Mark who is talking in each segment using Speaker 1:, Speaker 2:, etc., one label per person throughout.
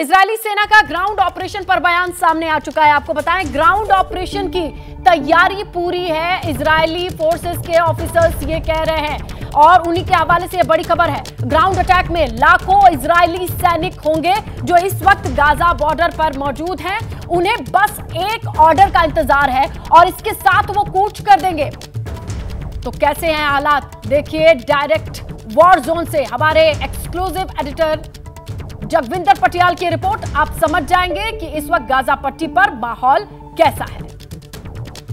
Speaker 1: Israeli सेना का ground operation पर बयान सामने आ चुका है आपको बताएं ग्राउंड ऑपरेशन की तैयारी पूरी है इजरायली फोर्सेस के ऑफिसर्स ये कह रहे हैं और उन्हीं के हवाले से बड़ी खबर है ग्राउंड अटैक में लाखों इजरायली सैनिक होंगे जो इस वक्त गाजा बॉर्डर पर मौजूद हैं उन्हें बस एक ऑर्डर का इंतजार है और इसके साथ वो कूच कर देंगे तो कैसे हैं हालात देखिए डायरेक्ट वॉर जोन से हमारे एक्सक्लूसिव एडिटर जगविंदर पटियाल की रिपोर्ट आप समझ जाएंगे कि इस वक्त गाजा पट्टी पर माहौल कैसा है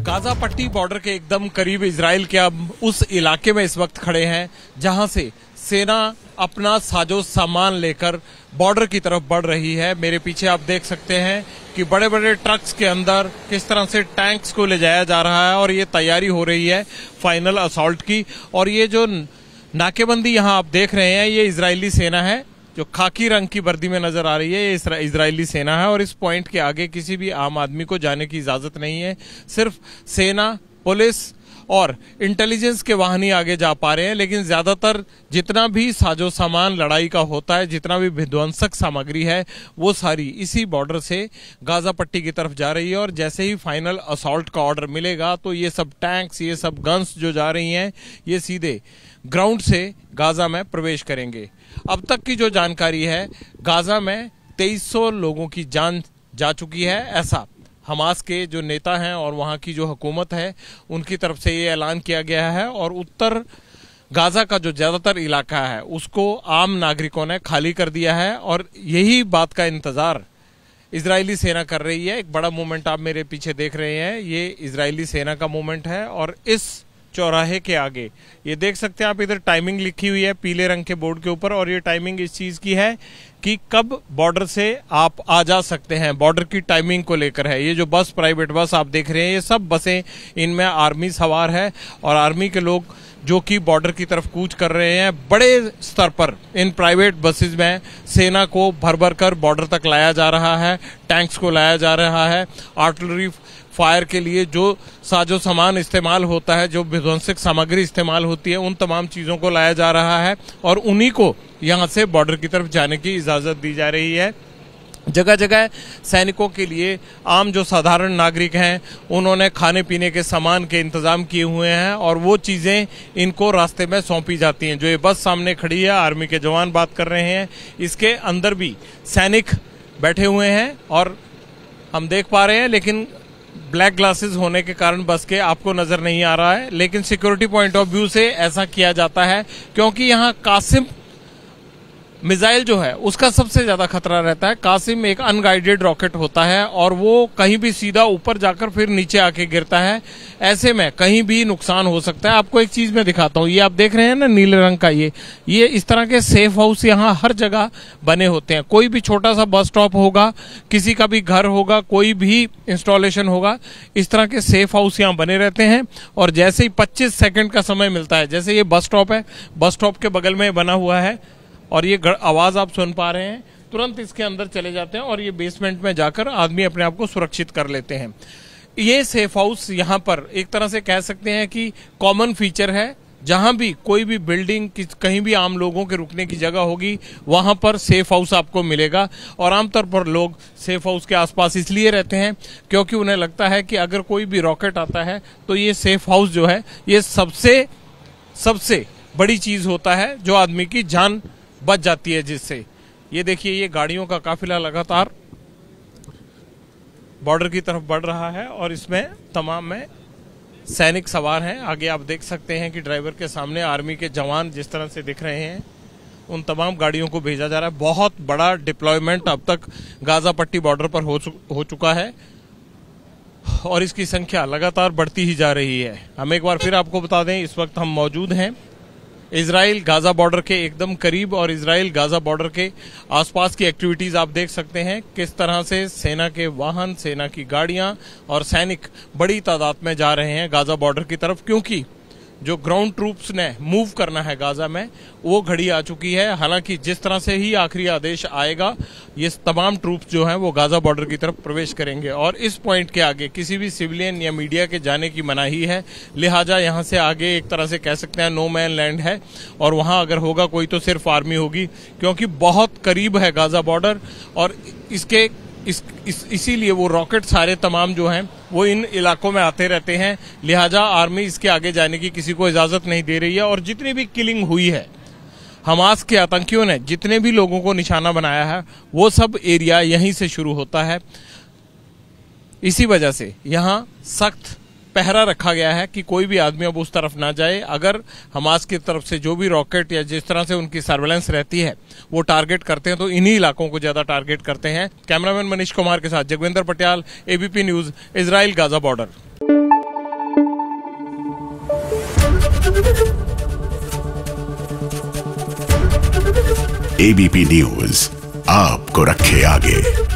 Speaker 1: गाजा पट्टी बॉर्डर के एकदम करीब इसराइल के अब उस इलाके में इस वक्त खड़े हैं जहां से सेना अपना साजो सामान लेकर बॉर्डर की तरफ बढ़ रही है मेरे पीछे आप देख सकते हैं कि बड़े बड़े ट्रक्स के अंदर किस तरह से टैंक्स को ले जाया जा रहा है और ये तैयारी हो रही है फाइनल असॉल्ट की और ये जो नाकेबंदी यहाँ आप देख रहे हैं ये इसराइली सेना है जो खाकी रंग की वर्दी में नजर आ रही है ये इसरा, इसराइली सेना है और इस पॉइंट के आगे किसी भी आम आदमी को जाने की इजाज़त नहीं है सिर्फ सेना पुलिस और इंटेलिजेंस के वाहन ही आगे जा पा रहे हैं लेकिन ज़्यादातर जितना भी साजो सामान लड़ाई का होता है जितना भी विध्वंसक सामग्री है वो सारी इसी बॉर्डर से गाज़ा पट्टी की तरफ जा रही है और जैसे ही फाइनल असॉल्ट का ऑर्डर मिलेगा तो ये सब टैंक्स ये सब गन्स जो जा रही हैं ये सीधे ग्राउंड से गाज़ा में प्रवेश करेंगे अब तक की जो जानकारी है गाज़ा में तेईस लोगों की जान जा चुकी है ऐसा हमास के जो नेता हैं और वहाँ की जो हुकूमत है उनकी तरफ से ये ऐलान किया गया है और उत्तर गाज़ा का जो ज़्यादातर इलाका है उसको आम नागरिकों ने खाली कर दिया है और यही बात का इंतज़ार इसराइली सेना कर रही है एक बड़ा मूवमेंट आप मेरे पीछे देख रहे हैं ये इसराइली सेना का मूवमेंट है और इस चौराहे के आगे ये देख सकते हैं आप इधर टाइमिंग लिखी हुई है पीले रंग के बोर्ड के ऊपर और ये टाइमिंग इस चीज़ की है कि कब बॉर्डर से आप आ जा सकते हैं बॉर्डर की टाइमिंग को लेकर है ये जो बस प्राइवेट बस आप देख रहे हैं ये सब बसें इनमें आर्मी सवार है और आर्मी के लोग जो कि बॉर्डर की तरफ कूच कर रहे हैं बड़े स्तर पर इन प्राइवेट बसेज में सेना को भर भर कर बॉर्डर तक लाया जा रहा है टैंक्स को लाया जा रहा है आर्टिलरी फायर के लिए जो साजो सामान इस्तेमाल होता है जो विध्वंसक सामग्री इस्तेमाल होती है उन तमाम चीज़ों को लाया जा रहा है और उन्हीं को यहाँ से बॉर्डर की तरफ जाने की इजाज़त दी जा रही है जगह जगह सैनिकों के लिए आम जो साधारण नागरिक हैं उन्होंने खाने पीने के सामान के इंतज़ाम किए हुए हैं और वो चीज़ें इनको रास्ते में सौंपी जाती हैं जो ये बस सामने खड़ी है आर्मी के जवान बात कर रहे हैं इसके अंदर भी सैनिक बैठे हुए हैं और हम देख पा रहे हैं लेकिन ब्लैक ग्लासेस होने के कारण बस के आपको नजर नहीं आ रहा है लेकिन सिक्योरिटी पॉइंट ऑफ व्यू से ऐसा किया जाता है क्योंकि यहाँ कासिम मिसाइल जो है उसका सबसे ज्यादा खतरा रहता है कासिम एक अनगाइडेड रॉकेट होता है और वो कहीं भी सीधा ऊपर जाकर फिर नीचे आके गिरता है ऐसे में कहीं भी नुकसान हो सकता है आपको एक चीज मैं दिखाता हूँ ये आप देख रहे हैं ना नीले रंग का ये ये इस तरह के सेफ हाउस यहाँ हर जगह बने होते हैं कोई भी छोटा सा बस स्टॉप होगा किसी का भी घर होगा कोई भी इंस्टॉलेशन होगा इस तरह के सेफ हाउस यहाँ बने रहते हैं और जैसे ही पच्चीस सेकेंड का समय मिलता है जैसे ये बस स्टॉप है बस स्टॉप के बगल में बना हुआ है और ये आवाज़ आप सुन पा रहे हैं तुरंत इसके अंदर चले जाते हैं और ये बेसमेंट में जाकर आदमी अपने आप को सुरक्षित कर लेते हैं ये सेफ हाउस यहाँ पर एक तरह से कह सकते हैं कि कॉमन फीचर है जहाँ भी कोई भी बिल्डिंग कहीं भी आम लोगों के रुकने की जगह होगी वहाँ पर सेफ हाउस आपको मिलेगा और आमतौर पर लोग सेफ हाउस के आसपास इसलिए रहते हैं क्योंकि उन्हें लगता है कि अगर कोई भी रॉकेट आता है तो ये सेफ हाउस जो है ये सबसे सबसे बड़ी चीज़ होता है जो आदमी की जान बच जाती है जिससे ये देखिए ये गाड़ियों का काफिला लगातार बॉर्डर की तरफ बढ़ रहा है और इसमें तमाम में सैनिक सवार हैं आगे आप देख सकते हैं कि ड्राइवर के सामने आर्मी के जवान जिस तरह से दिख रहे हैं उन तमाम गाड़ियों को भेजा जा रहा है बहुत बड़ा डिप्लॉयमेंट अब तक गाजा पट्टी बॉर्डर पर हो, हो चुका है और इसकी संख्या लगातार बढ़ती ही जा रही है हम एक बार फिर आपको बता दें इस वक्त हम मौजूद हैं इसराइल गाज़ा बॉर्डर के एकदम करीब और इसराइल गाज़ा बॉर्डर के आसपास की एक्टिविटीज़ आप देख सकते हैं किस तरह से सेना के वाहन सेना की गाड़ियां और सैनिक बड़ी तादाद में जा रहे हैं गाज़ा बॉर्डर की तरफ क्योंकि जो ग्राउंड ट्रूप्स ने मूव करना है गाजा में वो घड़ी आ चुकी है हालांकि जिस तरह से ही आखिरी आदेश आएगा ये तमाम ट्रूप्स जो हैं वो गाजा बॉर्डर की तरफ प्रवेश करेंगे और इस पॉइंट के आगे किसी भी सिविलियन या मीडिया के जाने की मनाही है लिहाजा यहाँ से आगे एक तरह से कह सकते हैं नो मैन लैंड है और वहाँ अगर होगा कोई तो सिर्फ आर्मी होगी क्योंकि बहुत करीब है गाजा बॉर्डर और इसके इस, इस इसीलिए वो रॉकेट सारे तमाम जो हैं वो इन इलाकों में आते रहते हैं लिहाजा आर्मी इसके आगे जाने की किसी को इजाज़त नहीं दे रही है और जितनी भी किलिंग हुई है हमास के आतंकियों ने जितने भी लोगों को निशाना बनाया है वो सब एरिया यहीं से शुरू होता है इसी वजह से यहाँ सख्त पहरा रखा गया है कि कोई भी आदमी अब उस तरफ ना जाए अगर हमास की तरफ से जो भी रॉकेट या जिस तरह से उनकी सर्वेलेंस रहती है वो टारगेट करते हैं तो इन्हीं इलाकों को ज़्यादा टारगेट करते हैं कैमरामैन मनीष कुमार के साथ Jagvinder Patiyal ABP news Israel Gaza border ABP news आपको रखे आगे